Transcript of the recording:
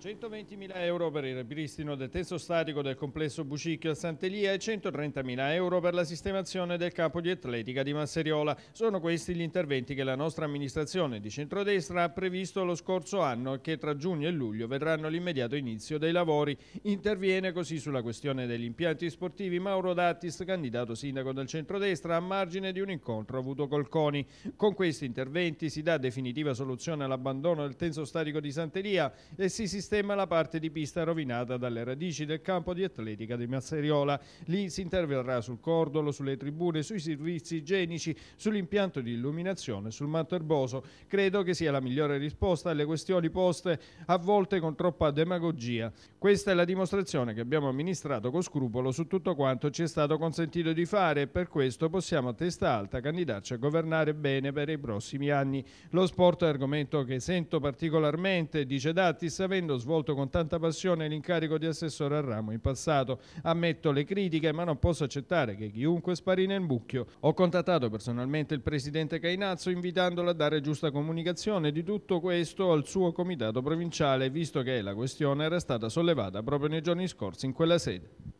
120.000 euro per il ripristino del testo statico del complesso Bucicchio a Sant'Elia e 130.000 euro per la sistemazione del campo di atletica di Masseriola. Sono questi gli interventi che la nostra amministrazione di centrodestra ha previsto lo scorso anno e che tra giugno e luglio vedranno l'immediato inizio dei lavori. Interviene così sulla questione degli impianti sportivi Mauro Dattis, candidato sindaco del centrodestra, a margine di un incontro avuto col CONI. Con questi interventi si dà definitiva soluzione all'abbandono del tenso statico di Sant'Elia e si sistema sistema la parte di pista rovinata dalle radici del campo di atletica di Masseriola. Lì si interverrà sul cordolo, sulle tribune, sui servizi igienici, sull'impianto di illuminazione, sul manto erboso. Credo che sia la migliore risposta alle questioni poste a volte con troppa demagogia. Questa è la dimostrazione che abbiamo amministrato con scrupolo su tutto quanto ci è stato consentito di fare e per questo possiamo a testa alta candidarci a governare bene per i prossimi anni. Lo sport è argomento che sento particolarmente, dice Dattis, avendo ho svolto con tanta passione l'incarico di assessore al ramo in passato. Ammetto le critiche, ma non posso accettare che chiunque spari nel bucchio. Ho contattato personalmente il presidente Cainazzo invitandolo a dare giusta comunicazione di tutto questo al suo comitato provinciale, visto che la questione era stata sollevata proprio nei giorni scorsi in quella sede.